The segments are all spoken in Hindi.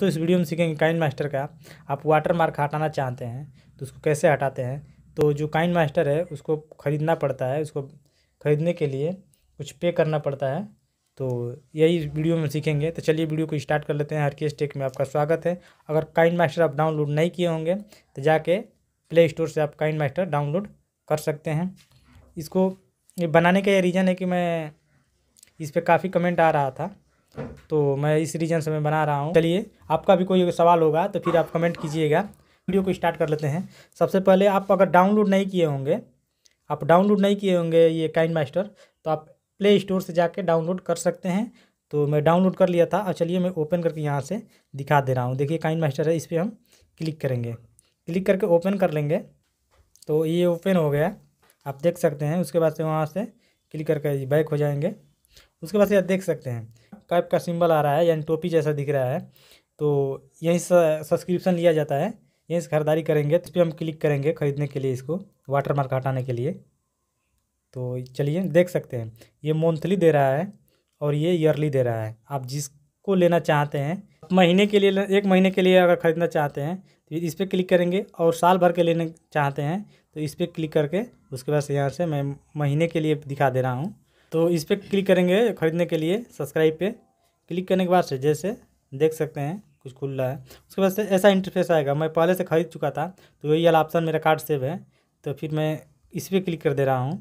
दोस्तों इस वीडियो में सीखेंगे काइन मास्टर का आप वाटर मार्क हटाना चाहते हैं तो उसको कैसे हटाते हैं तो जो काइन मास्टर है उसको ख़रीदना पड़ता है उसको ख़रीदने के लिए कुछ पे करना पड़ता है तो यही वीडियो में सीखेंगे तो चलिए वीडियो को स्टार्ट कर लेते हैं हर केस टेक में आपका स्वागत है अगर काइन मास्टर आप डाउनलोड नहीं किए होंगे तो जाके प्ले स्टोर से आप काइन मास्टर डाउनलोड कर सकते हैं इसको बनाने का ये रीज़न है कि मैं इस पर काफ़ी कमेंट आ रहा था तो मैं इस रीजन से मैं बना रहा हूँ चलिए आपका भी कोई सवाल होगा तो फिर आप कमेंट कीजिएगा वीडियो को स्टार्ट कर लेते हैं सबसे पहले आप अगर डाउनलोड नहीं किए होंगे आप डाउनलोड नहीं किए होंगे ये काइन मास्टर तो आप प्ले स्टोर से जाके डाउनलोड कर सकते हैं तो मैं डाउनलोड कर लिया था और चलिए मैं ओपन करके यहाँ से दिखा दे रहा हूँ देखिए काइन मास्टर है इस पर हम क्लिक करेंगे क्लिक करके ओपन कर लेंगे तो ये ओपन हो गया आप देख सकते हैं उसके बाद से वहाँ से क्लिक करके बैक हो जाएंगे उसके बाद से आप देख सकते हैं टाइप का सिंबल आ रहा है यानी टोपी जैसा दिख रहा है तो यहीं से सब्सक्रिप्शन लिया जाता है यहीं से खरीदारी करेंगे तो इस पर हम क्लिक करेंगे ख़रीदने के लिए इसको वाटर मार्क हटाने के लिए तो चलिए देख सकते हैं ये मंथली दे रहा है और ये ईयरली दे रहा है आप जिसको लेना चाहते हैं महीने के लिए एक महीने के लिए अगर ख़रीदना चाहते हैं तो इस पर क्लिक करेंगे और साल भर के लेना चाहते हैं तो इस पर क्लिक करके उसके बाद यहाँ से मैं महीने के लिए दिखा दे रहा हूँ तो इस पर क्लिक करेंगे ख़रीदने के लिए सब्सक्राइब पे क्लिक करने के बाद से जैसे देख सकते हैं कुछ खुल रहा है उसके बाद से ऐसा इंटरफेस आएगा मैं पहले से ख़रीद चुका था तो वही वाला ऑप्शन मेरा कार्ड सेव है तो फिर मैं इस पर क्लिक कर दे रहा हूँ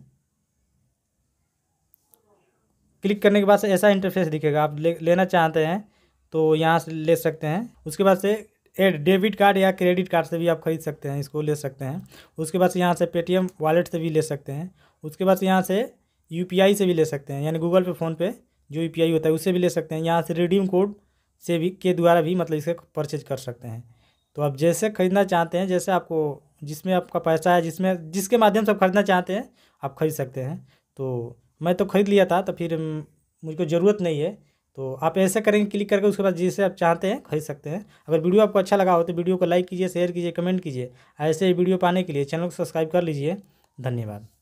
क्लिक करने के बाद से ऐसा इंटरफेस दिखेगा आप ले, लेना चाहते हैं तो यहाँ से ले सकते हैं उसके बाद से एड डेबिट कार्ड या क्रेडिट कार्ड से भी आप खरीद सकते हैं इसको ले सकते हैं उसके बाद से यहाँ से पेटीएम वॉलेट से भी ले सकते हैं उसके बाद से यहाँ से यू से भी ले सकते हैं यानी गूगल पे फ़ोनपे जो यू होता है उससे भी ले सकते हैं यहाँ से रिडीम कोड से भी के द्वारा भी मतलब इसे परचेज कर सकते हैं तो आप जैसे ख़रीदना चाहते हैं जैसे आपको जिसमें आपका पैसा है जिसमें जिसके माध्यम से आप ख़रीदना चाहते हैं आप ख़रीद सकते हैं तो मैं तो ख़रीद लिया था तो फिर मुझको ज़रूरत नहीं है तो आप ऐसे करेंगे क्लिक करके उसके बाद जिसे आप चाहते हैं खरीद सकते हैं अगर वीडियो आपको अच्छा लगा हो तो वीडियो को लाइक कीजिए शेयर कीजिए कमेंट कीजिए ऐसे ही वीडियो पाने के लिए चैनल को सब्सक्राइब कर लीजिए धन्यवाद